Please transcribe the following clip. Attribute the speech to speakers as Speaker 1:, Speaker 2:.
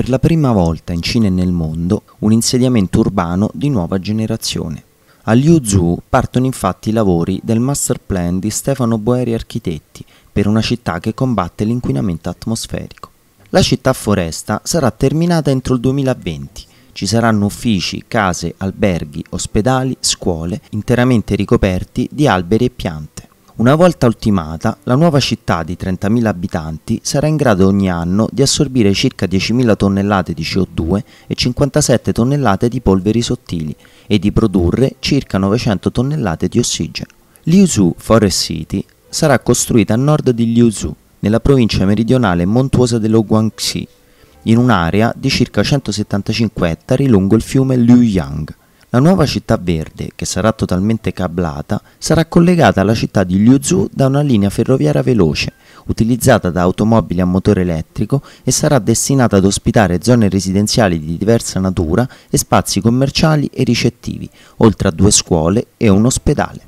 Speaker 1: per la prima volta in Cina e nel mondo un insediamento urbano di nuova generazione. A Liuzhou partono infatti i lavori del master plan di Stefano Boeri Architetti per una città che combatte l'inquinamento atmosferico. La città foresta sarà terminata entro il 2020. Ci saranno uffici, case, alberghi, ospedali, scuole interamente ricoperti di alberi e piante una volta ultimata, la nuova città di 30.000 abitanti sarà in grado ogni anno di assorbire circa 10.000 tonnellate di CO2 e 57 tonnellate di polveri sottili e di produrre circa 900 tonnellate di ossigeno. Liuzhou Forest City sarà costruita a nord di Liuzhou, nella provincia meridionale montuosa dello Guangxi, in un'area di circa 175 ettari lungo il fiume Liuyang. La nuova città verde, che sarà totalmente cablata, sarà collegata alla città di Liuzhou da una linea ferroviaria veloce, utilizzata da automobili a motore elettrico e sarà destinata ad ospitare zone residenziali di diversa natura e spazi commerciali e ricettivi, oltre a due scuole e un ospedale.